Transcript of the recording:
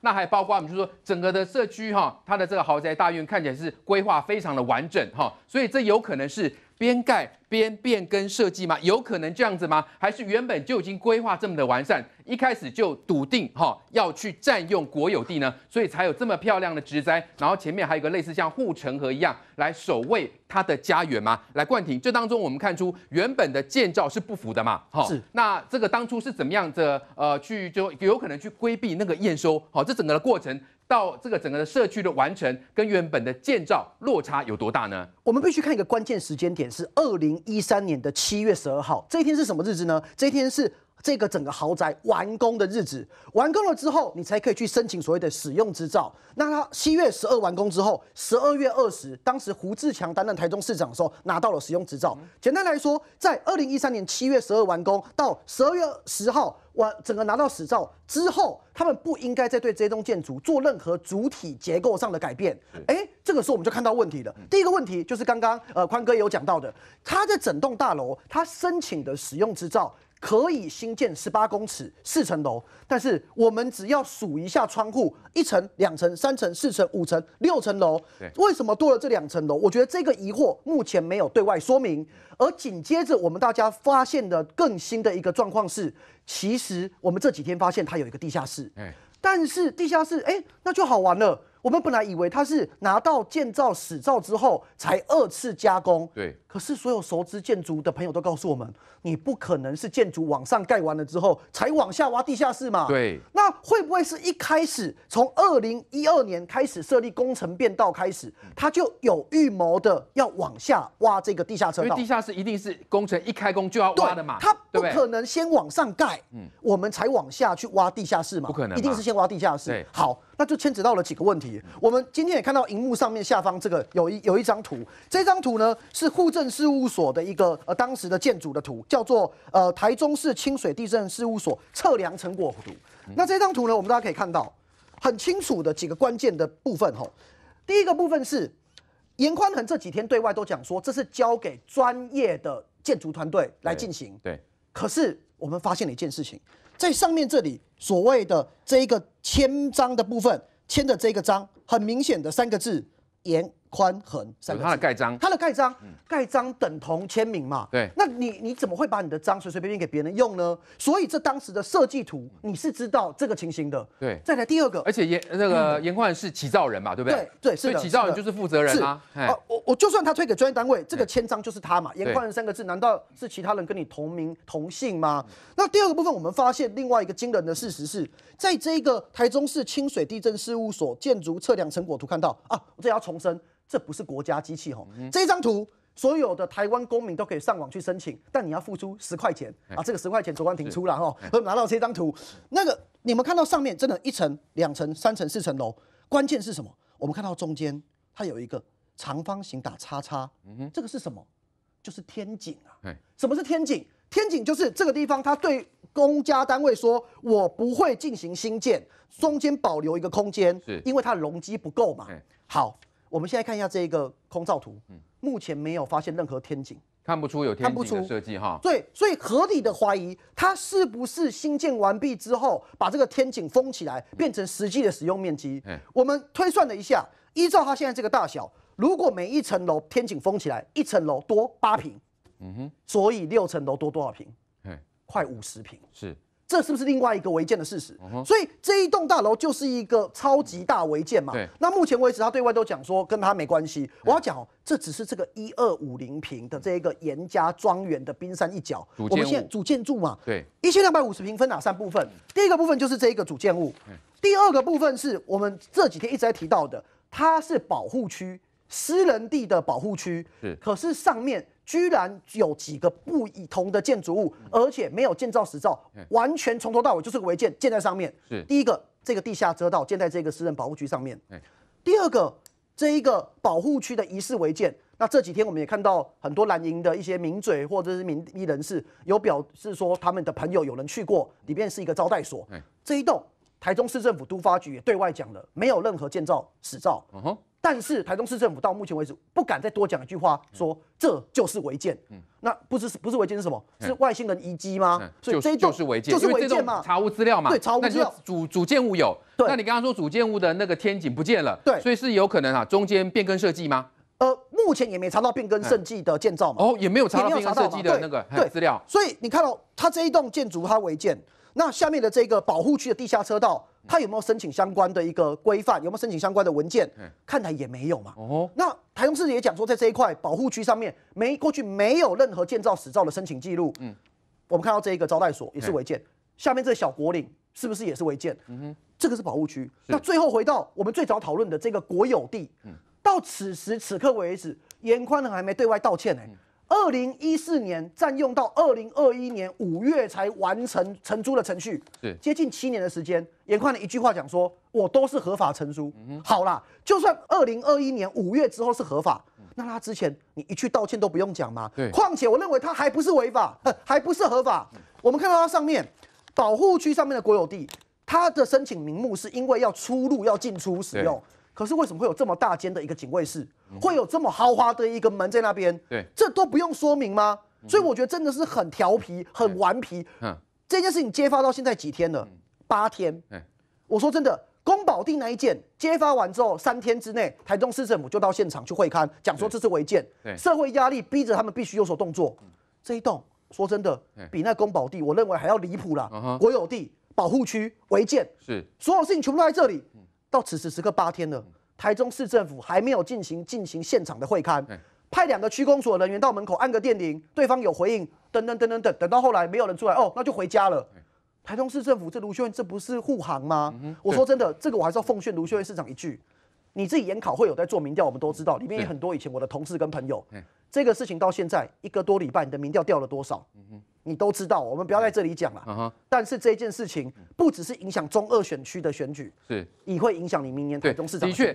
那还包括，我们就说整个的社区哈，它的这个豪宅大院看起来是规划非常的完整哈，所以这有可能是边盖边变更设计吗？有可能这样子吗？还是原本就已经规划这么的完善？一开始就笃定哈，要去占用国有地呢，所以才有这么漂亮的植栽，然后前面还有一个类似像护城河一样来守卫他的家园嘛，来冠顶。这当中我们看出原本的建造是不符的嘛，哈。是。那这个当初是怎么样的呃，去就有可能去规避那个验收，好，这整个的过程到这个整个的社区的完成，跟原本的建造落差有多大呢？我们必须看一个关键时间点是二零一三年的七月十二号，这一天是什么日子呢？这一天是。这个整个豪宅完工的日子，完工了之后，你才可以去申请所谓的使用执照。那他七月十二完工之后，十二月二十，当时胡志强担任台中市长的时候，拿到了使用执照。简单来说，在二零一三年七月十二完工到十二月十号完整个拿到执照之后，他们不应该再对这栋建筑做任何主体结构上的改变。哎，这个时候我们就看到问题了。第一个问题就是刚刚呃宽哥有讲到的，他的整栋大楼他申请的使用执照。可以新建十八公尺四层楼，但是我们只要数一下窗户，一层、两层、三层、四层、五层、六层楼。为什么多了这两层楼？我觉得这个疑惑目前没有对外说明。而紧接着我们大家发现的更新的一个状况是，其实我们这几天发现它有一个地下室。但是地下室，哎，那就好玩了。我们本来以为它是拿到建造使照之后才二次加工。对。可是所有熟知建筑的朋友都告诉我们，你不可能是建筑往上盖完了之后才往下挖地下室嘛？对。那会不会是一开始从二零一二年开始设立工程变道开始，他就有预谋的要往下挖这个地下车道？因为地下室一定是工程一开工就要挖的嘛，他不可能先往上盖，嗯，我们才往下去挖地下室嘛？不可能，一定是先挖地下室。对。好，那就牵扯到了几个问题。我们今天也看到荧幕上面下方这个有一有一张图，这张图呢是互。震事务所的一个呃当时的建筑的图叫做呃台中市清水地震事务所测量成果图。那这张图呢，我们大家可以看到很清楚的几个关键的部分哈。第一个部分是严宽恒这几天对外都讲说，这是交给专业的建筑团队来进行。对。可是我们发现了一件事情，在上面这里所谓的这一个签章的部分签的这个章，很明显的三个字严。宽横三个字，他的盖章，他的盖章，盖章等同签名嘛？对，那你你怎么会把你的章随随便便给别人用呢？所以这当时的设计图，你是知道这个情形的。对，再来第二个，而且严那个严宽是起造人嘛，对不对？对，对，所以起造人就是负责人啊。我我就算他推给专业单位，这个签章就是他嘛？严宽恒三个字，难道是其他人跟你同名同姓吗？那第二个部分，我们发现另外一个惊人的事实是，在这个台中市清水地震事务所建筑测量成果图看到啊，我这要重申。这不是国家机器吼，这一张图，所有的台湾公民都可以上网去申请，但你要付出十块钱啊，这个十块钱主管挺出了哈、和拿到这张图，那个你们看到上面真的一层、两层、三层、四层楼，关键是什么？我们看到中间它有一个长方形打叉叉，嗯哼，这个是什么？就是天井啊。什么是天井？天井就是这个地方，它对公家单位说，我不会进行新建，中间保留一个空间，因为它容积不够嘛。好。我们现在看一下这一个空照图，目前没有发现任何天井，看不出有天井的设计哈。对，所以合理的怀疑，它是不是新建完毕之后把这个天井封起来，变成实际的使用面积？嗯，我们推算了一下，依照它现在这个大小，如果每一层楼天井封起来，一层楼多八平，嗯哼，所以六层楼多多少平？快五十平。是。这是不是另外一个违建的事实？所以这一栋大楼就是一个超级大违建嘛？那目前为止，他对外都讲说跟他没关系。我要讲哦，这只是这个一二五零平的这一个严家庄园的冰山一角。我们在主建筑嘛？对。一千两百五十平分哪三部分？第一个部分就是这一个主建物，第二个部分是我们这几天一直在提到的，它是保护区、私人地的保护区。可是上面。居然有几个不同的建筑物，而且没有建造执照，完全从头到尾就是个违建，建在上面。是第一个，这个地下车道建在这个私人保护区上面。第二个，这一个保护区的疑似违建。那这几天我们也看到很多蓝营的一些名嘴或者是民意人士有表示说，他们的朋友有人去过里面是一个招待所。这一栋台中市政府都发局也对外讲了，没有任何建造执照。嗯哼。但是台中市政府到目前为止不敢再多讲一句话，说这就是违建。嗯，那不是不是违建是什么？是外星人遗迹吗？所以这就是违建，是违建嘛？查无资料嘛，查无资料。主主建物有，那你刚刚说主建物的那个天井不见了，对，所以是有可能啊，中间变更设计吗？呃，目前也没查到变更设计的建造嘛。哦，也没有查到变更设计的那个资料。所以你看到它这一栋建筑它违建，那下面的这个保护区的地下车道。他有没有申请相关的一个规范？有没有申请相关的文件？看来也没有嘛。哦，那台中市也讲说，在这一块保护区上面，没过去没有任何建造使照的申请记录。嗯，我们看到这一个招待所也是违建，下面这个小国岭是不是也是违建？嗯哼，这个是保护区。那最后回到我们最早讨论的这个国有地，到此时此刻为止，严宽呢还没对外道歉呢。二零一四年占用到二零二一年五月才完成承租的程序，是接近七年的时间。严宽的一句话讲说，我都是合法承租。嗯，好啦，就算二零二一年五月之后是合法，那他之前你一句道歉都不用讲吗？对。况且我认为他还不是违法，还不是合法。我们看到它上面保护区上面的国有地，它的申请名目是因为要出入、要进出使用。可是为什么会有这么大间的一个警卫室，会有这么豪华的一个门在那边？对，这都不用说明吗？所以我觉得真的是很调皮、很顽皮。嗯，这件事情揭发到现在几天了，八天。我说真的，宫保地那一件揭发完之后，三天之内，台中市政府就到现场去会刊，讲说这是违建。对，社会压力逼着他们必须有所动作。这一栋，说真的，比那宫保地，我认为还要离谱了。国有地保护区违建，是所有事情全部都在这里。到此时此刻八天了，台中市政府还没有进行进行现场的会勘，派两个区公所人员到门口按个电铃，对方有回应，等等等等等等，到后来没有人出来，哦，那就回家了。台中市政府这卢秀燕这不是护航吗？我说真的，这个我还是要奉劝卢秀燕市长一句，你自己研考会有在做民调，我们都知道，里面有很多以前我的同事跟朋友，这个事情到现在一个多礼拜，你的民调掉了多少？你都知道，我们不要在这里讲了。但是这件事情不只是影响中二选区的选举，是，也会影响你明年台中市长的选举。